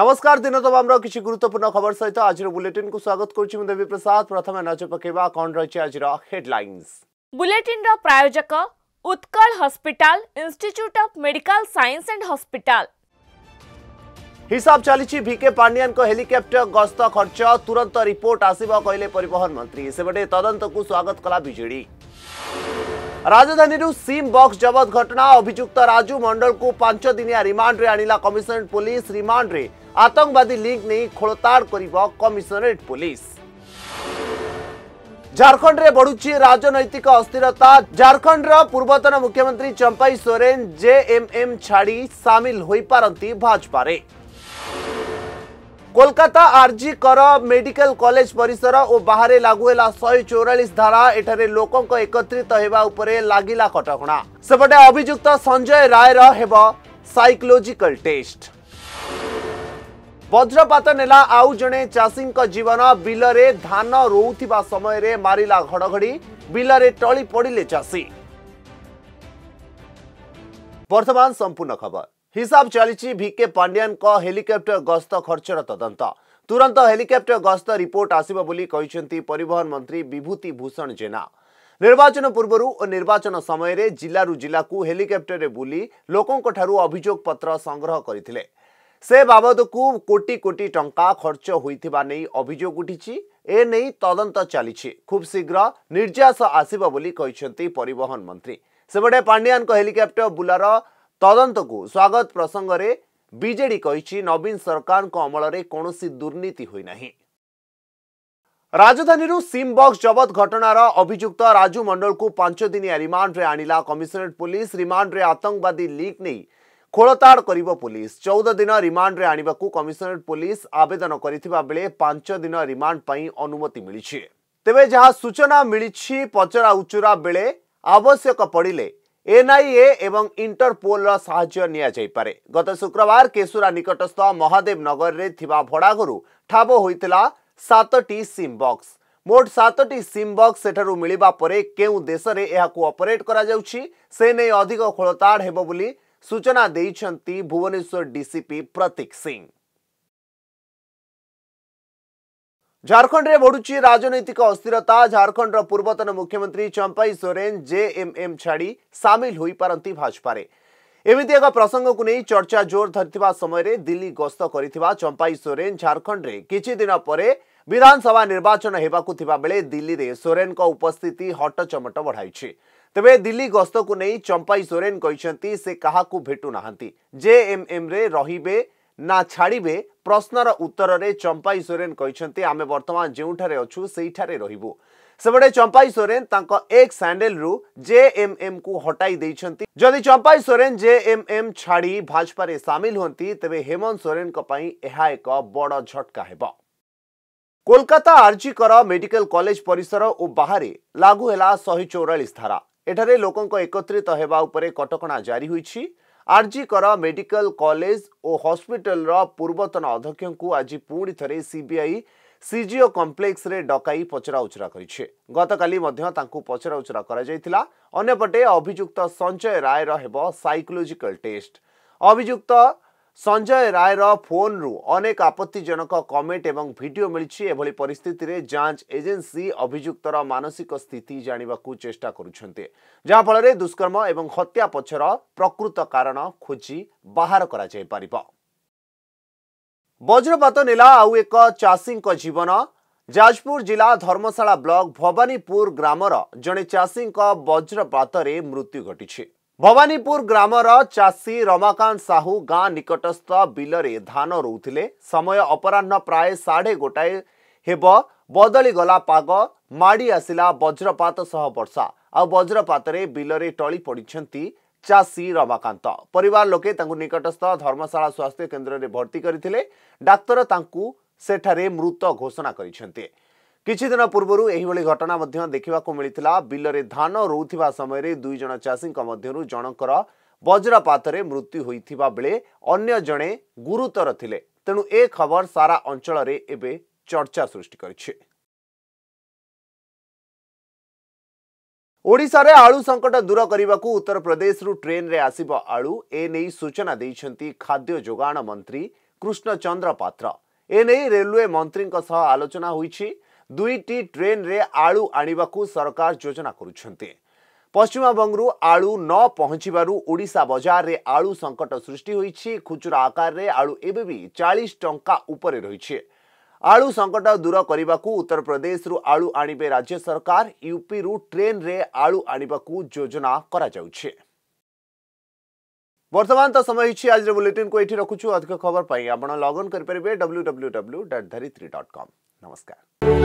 নমস্কার দিন দবা আমরা কিসি গুরুত্বপূর্ণ খবর সৈতে আজিৰ বুলেটিনକୁ স্বাগতম কৰছি মদেৱী பிரசாথ প্ৰথমে নজপকেবা কোন ৰৈছে আজিৰ হেডলাইনস বুলেটিনৰ प्रायोजक Utkal hospital institute of medical science and hospital হিসাব চলিছি ВК পান্ডিয়ানক হেলিকপ্টাৰ গস্ত খৰচ তৰন্ত ৰিপৰ্ট আসিবা কাইলে পৰিবহন মন্ত্রী সেবতে তদন্তক স্বাগতম কলা বিজেডি ৰাজধানীৰ সিম বক্স জব্দ ঘটনা অভিযুক্ত ৰাজু মণ্ডলক পাঁচ দিনিয়া ৰিমান্ডে আনিলা কমিছনাৰ পলিস ৰিমান্ডে ଆତଙ୍କବାଦୀ ଲିଙ୍କ୍ ନେଇ ଖୋଳତାଡ଼ କରିବ କମିଶନରେଟ୍ ପୋଲିସ ঝাড়খণ্ডে বড়ুচি রাজনৈতিক অস্থিরতা ঝাড়খণ্ডর পূর্বতন মুখ্যমন্ত্রী চম্পাই সোরেন জেএমএম ছাড়ি সামিল হয়ে পারতি ভাজপারে কলকাতা আরজি কর মেডিকাল কলেজ পরিসর ও বাহারে লাগু হেলা শহে চৌরাশ ধারা এঠারে লোকঙ্ক একত্রিত হেবা উপরে লাগিলা কটকণা সেপটে অভিযুক্ত সঞ্জয় রায়ের হেব সাইকোলোজিক্যাল টেস্ট ବଜ୍ରପାତ ନେଲା ଆଉ ଜଣେ ଚାଷୀଙ୍କ ଜୀବନ ବିଲରେ ଧାନ ରୋଉଥିବା ସମୟରେ ମାରିଲା ଘଡ଼ଘଡ଼ି ବିଲରେ ଟଳି ପଡ଼ିଲେ ଚାଷୀ ବର୍ତ୍ତମାନ ସମ୍ପୂର୍ଣ୍ଣ ଖବର ହିସାବ ଚାଲିଛି ଭିକେ ପାଣ୍ଡିଆନଙ୍କ ହେଲିକପ୍ଟର ଗସ୍ତ ଖର୍ଚ୍ଚର ତଦନ୍ତ ତୁରନ୍ତ ହେଲିକପ୍ଟର ଗସ୍ତ ରିପୋର୍ଟ ଆସିବ ବୋଲି କହିଛନ୍ତି ପରିବହନ ମନ୍ତ୍ରୀ ବିଭୂତି ଭୂଷଣ ଜେନା ନିର୍ବାଚନ ପୂର୍ବରୁ ଓ ନିର୍ବାଚନ ସମୟରେ ଜିଲ୍ଲାରୁ ଜିଲ୍ଲାକୁ ହେଲିକପ୍ଟରରେ ବୁଲି ଲୋକଙ୍କଠାରୁ ଅଭିଯୋଗ ପତ୍ର ସଂଗ୍ରହ କରିଥିଲେ ସେ ବାବଦକୁ କୋଟି କୋଟି ଟଙ୍କା ଖର୍ଚ୍ଚ ହୋଇଥିବା ନେଇ ଅଭିଯୋଗ ଉଠିଛି ଏ ନେଇ ତଦନ୍ତ ଚାଲିଛି ଖୁବ୍ ଶୀଘ୍ର ନିର୍ଯାସ ଆସିବ ବୋଲି କହିଛନ୍ତି ପରିବହନ ମନ୍ତ୍ରୀ ସେପଟେ ପାଣ୍ଡିଆନଙ୍କ ହେଲିକପ୍ଟର ବୁଲାର ତଦନ୍ତକୁ ସ୍ୱାଗତ ପ୍ରସଙ୍ଗରେ ବିଜେଡି କହିଛି ନବୀନ ସରକାରଙ୍କ ଅମଳରେ କୌଣସି ଦୁର୍ନୀତି ହୋଇନାହିଁ ରାଜଧାନୀରୁ ସିମ୍ ବକ୍ସ ଜବତ ଘଟଣାର ଅଭିଯୁକ୍ତ ରାଜୁ ମଣ୍ଡଳକୁ ପାଞ୍ଚ ଦିନିଆ ରିମାଣ୍ଡରେ ଆଣିଲା କମିଶନରେଟ୍ ପୁଲିସ୍ ରିମାଣ୍ଡରେ ଆତଙ୍କବାଦୀ ଲିକ୍ ନେଇ ଖୋଳତାଡ଼ କରିବ ପୋଲିସ ଚଉଦ ଦିନ ରିମାଣ୍ଡରେ ଆଣିବାକୁ କମିଶନରେଟ୍ ପୋଲିସ ଆବେଦନ କରିଥିବା ବେଳେ ପାଞ୍ଚ ଦିନ ରିମାଣ୍ଡ ପାଇଁ ଅନୁମତି ମିଳିଛି ତେବେ ଯାହା ସୂଚନା ମିଳିଛି ପଚରା ଉଚରା ବେଳେ ଆବଶ୍ୟକ ପଡ଼ିଲେ ଏନ୍ଆଇଏ ଏବଂ ଇଣ୍ଟରପୋଲର ସାହାଯ୍ୟ ନିଆଯାଇପାରେ ଗତ ଶୁକ୍ରବାର କେଶୁରା ନିକଟସ୍ଥ ମହାଦେବନଗରରେ ଥିବା ଭଡ଼ାଘରୁ ଠାବ ହୋଇଥିଲା ସାତଟି ସିମ୍ ବକ୍ସ ମୋଟ ସାତଟି ସିମ୍ ବକ୍ସ ସେଠାରୁ ମିଳିବା ପରେ କେଉଁ ଦେଶରେ ଏହାକୁ ଅପରେଟ୍ କରାଯାଉଛି ସେ ନେଇ ଅଧିକ ଖୋଳତାଡ଼ ହେବ ବୋଲି ସୂଚନା ଦେଇଛନ୍ତି ଭୁବନେଶ୍ୱର ଡିସିପି ପ୍ରତୀକ ସିଂ ଝାଡ଼ଖଣ୍ଡରେ ବଢ଼ୁଛି ରାଜନୈତିକ ଅସ୍ଥିରତା ଝାଡ଼ଖଣ୍ଡର ପୂର୍ବତନ ମୁଖ୍ୟମନ୍ତ୍ରୀ ଚମ୍ପାଇ ସୋରେନ୍ ଜେଏମ୍ଏମ୍ ଛାଡ଼ି ସାମିଲ ହୋଇପାରନ୍ତି ଭାଜପାରେ ଏମିତି ଏକ ପ୍ରସଙ୍ଗକୁ ନେଇ ଚର୍ଚ୍ଚା ଜୋର ଧରିଥିବା ସମୟରେ ଦିଲ୍ଲୀ ଗସ୍ତ କରିଥିବା ଚମ୍ପାଇ ସୋରେନ୍ ଝାଡ଼ଖଣ୍ଡରେ କିଛି ଦିନ ପରେ ବିଧାନସଭା ନିର୍ବାଚନ ହେବାକୁ ଥିବାବେଳେ ଦିଲ୍ଲୀରେ ସୋରେନ୍ଙ୍କ ଉପସ୍ଥିତି ହଟଚମଟ ବଢ଼ାଇଛି तेज दिल्ली गस्त को नहीं चंपाई सोरेन कहते से क्या भेटु ना जेएमएम रे ना छाड़े प्रश्नर उत्तर रे चंपाई सोरेन कहते आम बर्तमान जोठे अच्छा रही सेबड़े चंपाई सोरेन एक सैंडेल रु जेएमएम को हटाई जदि चंपाई सोरेन जेएमएम छाड़ी भाजपा सामिल हमें तेज हेमंत सोरेन यह एक बड़ झटका हे Kolkata RG Kar medical college परिसर और बाहर लागू है शहे चौरास धारा ଏଠାରେ ଲୋକଙ୍କ ଏକତ୍ରିତ ହେବା ଉପରେ କଟକଣା ଜାରି ହୋଇଛି ଆର୍ଜିକର ମେଡିକାଲ କଲେଜ ଓ ହସ୍ପିଟାଲର ପୂର୍ବତନ ଅଧ୍ୟକ୍ଷଙ୍କୁ ଆଜି ପୁଣି ଥରେ ସିବିଆଇ ସିଜିଓ କମ୍ପ୍ଲେକ୍ସରେ ଡକାଇ ପଚରାଉଚରା କରିଛି ଗତକାଲି ମଧ୍ୟ ତାଙ୍କୁ ପଚରାଉଚରା କରାଯାଇଥିଲା ଅନ୍ୟପଟେ ଅଭିଯୁକ୍ତ ସଞ୍ଜୟ ରାୟର ହେବ ସାଇକୋଲୋଜିକାଲ ଟେଷ୍ଟ ଅଭିଯୁକ୍ତ ସଞ୍ଜୟ ରାୟର ଫୋନ୍ରୁ ଅନେକ ଆପତ୍ତିଜନକ କମେଣ୍ଟ ଏବଂ ଭିଡ଼ିଓ ମିଳିଛି ଏଭଳି ପରିସ୍ଥିତିରେ ଯାଞ୍ଚ ଏଜେନ୍ସି ଅଭିଯୁକ୍ତର ମାନସିକ ସ୍ଥିତି ଜାଣିବାକୁ ଚେଷ୍ଟା କରୁଛନ୍ତି ଯାହାଫଳରେ ଦୁଷ୍କର୍ମ ଏବଂ ହତ୍ୟା ପଛର ପ୍ରକୃତ କାରଣ ଖୋଜି ବାହାର କରାଯାଇପାରିବ ବଜ୍ରପାତ ନେଲା ଆଉ ଏକ ଚାଷୀଙ୍କ ଜୀବନ ଯାଜପୁର ଜିଲ୍ଲା ଧର୍ମଶାଳା ବ୍ଲକ ଭବାନୀପୁର ଗ୍ରାମର ଜଣେ ଚାଷୀଙ୍କ ବଜ୍ରପାତରେ ମୃତ୍ୟୁ ଘଟିଛି ଭବାନୀପୁର ଗ୍ରାମର ଚାଷୀ ରମାକାନ୍ତ ସାହୁ ଗାଁ ନିକଟସ୍ଥ ବିଲରେ ଧାନ ରୋଉଥିଲେ ସମୟ ଅପରାହ୍ନ ପ୍ରାୟ ସାଢ଼େ ଗୋଟାଏ ହେବ ବଦଳିଗଲା ପାଗ ମାଡ଼ି ଆସିଲା ବଜ୍ରପାତ ସହ ବର୍ଷା ଆଉ ବଜ୍ରପାତରେ ବିଲରେ ଟଳି ପଡ଼ିଛନ୍ତି ଚାଷୀ ରମାକାନ୍ତ ପରିବାର ଲୋକେ ତାଙ୍କୁ ନିକଟସ୍ଥ ଧର୍ମଶାଳା ସ୍ୱାସ୍ଥ୍ୟ କେନ୍ଦ୍ରରେ ଭର୍ତ୍ତି କରିଥିଲେ ଡାକ୍ତର ତାଙ୍କୁ ସେଠାରେ ମୃତ ଘୋଷଣା କରିଛନ୍ତି କିଛିଦିନ ପୂର୍ବରୁ ଏହିଭଳି ଘଟଣା ମଧ୍ୟ ଦେଖିବାକୁ ମିଳିଥିଲା ବିଲରେ ଧାନ ରୋଉଥିବା ସମୟରେ ଦୁଇ ଜଣ ଚାଷୀଙ୍କ ମଧ୍ୟରୁ ଜଣଙ୍କର ବଜ୍ରପାତରେ ମୃତ୍ୟୁ ହୋଇଥିବା ବେଳେ ଅନ୍ୟ ଜଣେ ଗୁରୁତର ଥିଲେ ତେଣୁ ଏ ଖବର ସାରା ଅଞ୍ଚଳରେ ଏବେ ଚର୍ଚ୍ଚା ସୃଷ୍ଟି କରିଛି ଓଡ଼ିଶାରେ ଆଳୁ ସଙ୍କଟ ଦୂର କରିବାକୁ ଉତ୍ତରପ୍ରଦେଶରୁ ଟ୍ରେନ୍ରେ ଆସିବ ଆଳୁ ଏ ନେଇ ସୂଚନା ଦେଇଛନ୍ତି ଖାଦ୍ୟ ଯୋଗାଣ ମନ୍ତ୍ରୀ କୃଷ୍ଣଚନ୍ଦ୍ର ପାତ୍ର ଏ ନେଇ ରେଲୱେ ମନ୍ତ୍ରୀଙ୍କ ସହ ଆଲୋଚନା ହୋଇଛି ଦୁଇଟି ଟ୍ରେନ୍ରେ ଆଳୁ ଆଣିବାକୁ ସରକାର ଯୋଜନା କରୁଛନ୍ତି ପଶ୍ଚିମବଙ୍ଗରୁ ଆଳୁ ନ ପହଞ୍ଚିବାରୁ ଓଡ଼ିଶା ବଜାରରେ ଆଳୁ ସଙ୍କଟ ସୃଷ୍ଟି ହୋଇଛି ଖୁଚୁରା ଆକାରରେ ଆଳୁ ଏବେ ବି ଚାଳିଶ ଟଙ୍କା ଉପରେ ରହିଛି ଆଳୁ ସଙ୍କଟ ଦୂର କରିବାକୁ ଉତ୍ତରପ୍ରଦେଶରୁ ଆଳୁ ଆଣିବେ ରାଜ୍ୟ ସରକାର ୟୁପିରୁ ଟ୍ରେନ୍ରେ ଆଳୁ ଆଣିବାକୁ ଯୋଜନା କରାଯାଉଛି ବର୍ତ୍ତମାନ ତ ସମୟ ହେଇଛି ଆଜିର ବୁଲେଟିନ୍କୁ ଏଇଠି ରଖୁଛୁ ଅଧିକ ଖବର ପାଇଁ ଆପଣ ଲଗ୍ଅନ୍ କରିପାରିବେ W W W dot Dharitri dot com ନମସ୍କାର